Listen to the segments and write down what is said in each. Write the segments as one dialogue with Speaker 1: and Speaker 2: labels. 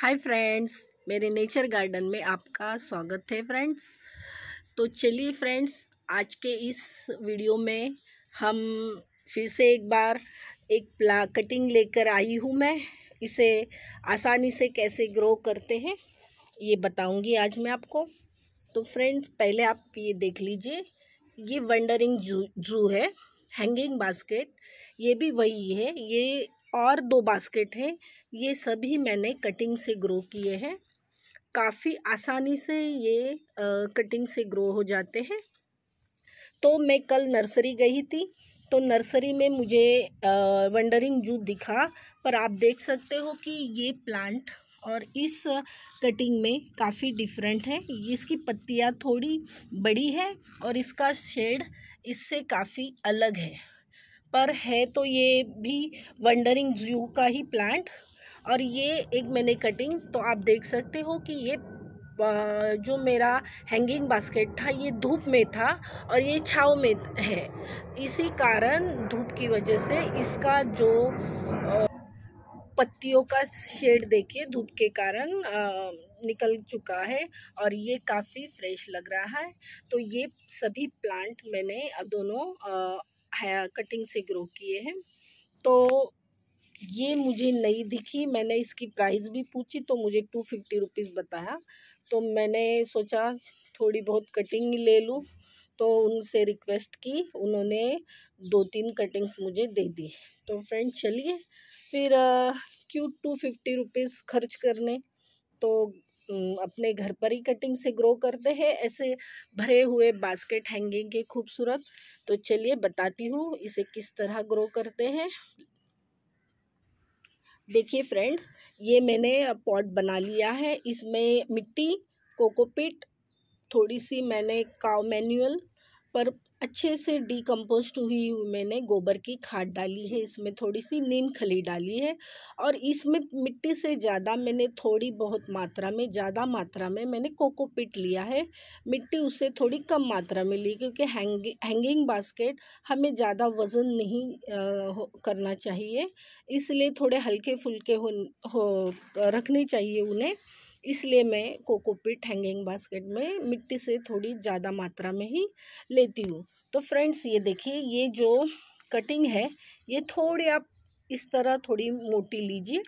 Speaker 1: हाय friends मेरे nature garden में आपका स्वागत है फ्रेंड्स तो चलिए फ्रेंड्स आज के इस वीडियो में हम फिर से एक बार एक प्ला कटिंग लेकर आई हूँ मैं इसे आसानी से कैसे ग्रो करते हैं ये बताऊँगी आज मैं आपको तो फ्रेंड्स पहले आप ये देख लीजिए ये वंडरिंग जू जू है हैंगिंग बास्केट ये भी वही है ये और दो बास्केट हैं ये सभी मैंने कटिंग से ग्रो किए हैं काफ़ी आसानी से ये आ, कटिंग से ग्रो हो जाते हैं तो मैं कल नर्सरी गई थी तो नर्सरी में मुझे आ, वंडरिंग जू दिखा पर आप देख सकते हो कि ये प्लांट और इस कटिंग में काफ़ी डिफरेंट है इसकी पत्तियाँ थोड़ी बड़ी है और इसका शेड इससे काफ़ी अलग है पर है तो ये भी वंडरिंग जू का ही प्लांट और ये एक मैंने कटिंग तो आप देख सकते हो कि ये जो मेरा हैंगिंग बास्केट था ये धूप में था और ये छाव में है इसी कारण धूप की वजह से इसका जो पत्तियों का शेड देखिए धूप के कारण निकल चुका है और ये काफ़ी फ्रेश लग रहा है तो ये सभी प्लांट मैंने दोनों कटिंग से ग्रो किए हैं तो ये मुझे नहीं दिखी मैंने इसकी प्राइस भी पूछी तो मुझे टू फिफ्टी रुपीज़ बताया तो मैंने सोचा थोड़ी बहुत कटिंग ले लूँ तो उनसे रिक्वेस्ट की उन्होंने दो तीन कटिंग्स मुझे दे दी तो फ्रेंड चलिए फिर क्यों टू फिफ्टी रुपीज़ खर्च करने तो अपने घर पर ही कटिंग से ग्रो करते हैं ऐसे भरे हुए बास्केट हैंगिंग के खूबसूरत तो चलिए बताती हूँ इसे किस तरह ग्रो करते हैं देखिए फ्रेंड्स ये मैंने पॉट बना लिया है इसमें मिट्टी कोकोपिट थोड़ी सी मैंने काव मैनुअल पर अच्छे से डिकम्पोस्ट हुई मैंने गोबर की खाद डाली है इसमें थोड़ी सी नीम खली डाली है और इसमें मिट्टी से ज़्यादा मैंने थोड़ी बहुत मात्रा में ज़्यादा मात्रा में मैंने कोकोपिट लिया है मिट्टी उससे थोड़ी कम मात्रा में ली क्योंकि हैंग हैंगिंग बास्केट हमें ज़्यादा वज़न नहीं आ, करना चाहिए इसलिए थोड़े हल्के फुल्के हो, हो रखने चाहिए उन्हें इसलिए मैं कोकोपीट हैंगिंग बास्केट में मिट्टी से थोड़ी ज़्यादा मात्रा में ही लेती हूँ तो फ्रेंड्स ये देखिए ये जो कटिंग है ये थोड़ी आप इस तरह थोड़ी मोटी लीजिए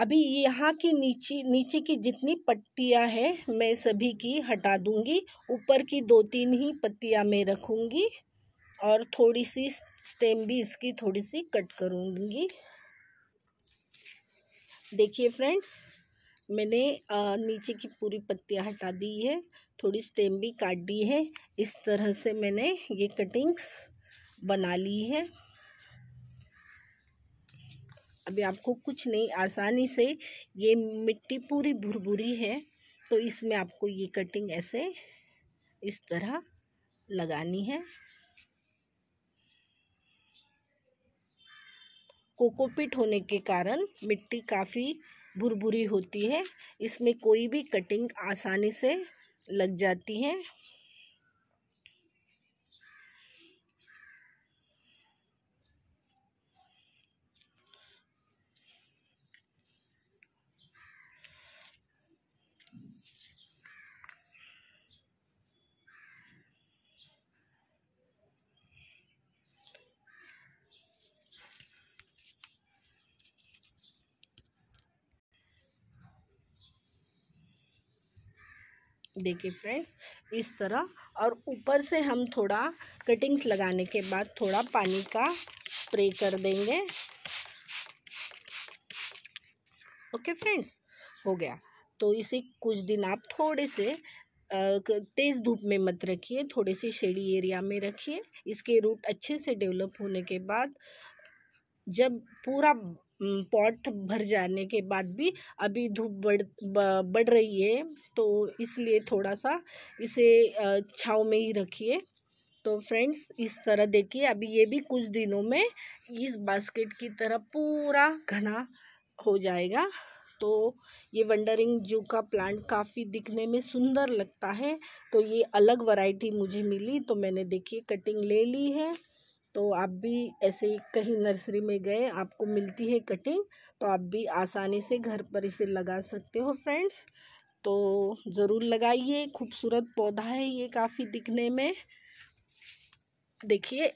Speaker 1: अभी यहाँ की नीचे नीचे की जितनी पट्टियाँ हैं मैं सभी की हटा दूँगी ऊपर की दो तीन ही पत्तियाँ मैं रखूँगी और थोड़ी सी स्टेम भी इसकी थोड़ी सी कट करूँगी देखिए फ्रेंड्स मैंने नीचे की पूरी पत्तियाँ हटा दी है थोड़ी स्टेम भी काट दी है इस तरह से मैंने ये कटिंग्स बना ली है अभी आपको कुछ नहीं आसानी से ये मिट्टी पूरी भुरभुरी है तो इसमें आपको ये कटिंग ऐसे इस तरह लगानी है कोकोपिट होने के कारण मिट्टी काफ़ी भुरभुरी होती है इसमें कोई भी कटिंग आसानी से लग जाती है देखिए फ्रेंड्स इस तरह और ऊपर से हम थोड़ा कटिंग्स लगाने के बाद थोड़ा पानी का स्प्रे कर देंगे ओके फ्रेंड्स हो गया तो इसे कुछ दिन आप थोड़े से तेज़ धूप में मत रखिए थोड़े से शेडी एरिया में रखिए इसके रूट अच्छे से डेवलप होने के बाद जब पूरा पॉट भर जाने के बाद भी अभी धूप बढ़ बढ़ रही है तो इसलिए थोड़ा सा इसे छाँव में ही रखिए तो फ्रेंड्स इस तरह देखिए अभी ये भी कुछ दिनों में इस बास्केट की तरह पूरा घना हो जाएगा तो ये वंडरिंग जू का प्लांट काफ़ी दिखने में सुंदर लगता है तो ये अलग वैरायटी मुझे मिली तो मैंने देखिए कटिंग ले ली है तो आप भी ऐसे कहीं नर्सरी में गए आपको मिलती है कटिंग तो आप भी आसानी से घर पर इसे लगा सकते हो फ्रेंड्स तो ज़रूर लगाइए खूबसूरत पौधा है ये काफ़ी दिखने में देखिए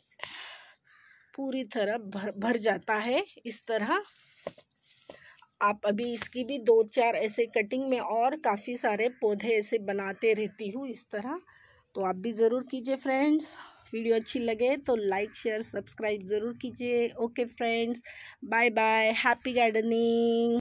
Speaker 1: पूरी तरह भर भर जाता है इस तरह आप अभी इसकी भी दो चार ऐसे कटिंग में और काफ़ी सारे पौधे ऐसे बनाते रहती हूँ इस तरह तो आप भी ज़रूर कीजिए फ्रेंड्स वीडियो अच्छी लगे तो लाइक शेयर सब्सक्राइब ज़रूर कीजिए okay friends bye bye happy gardening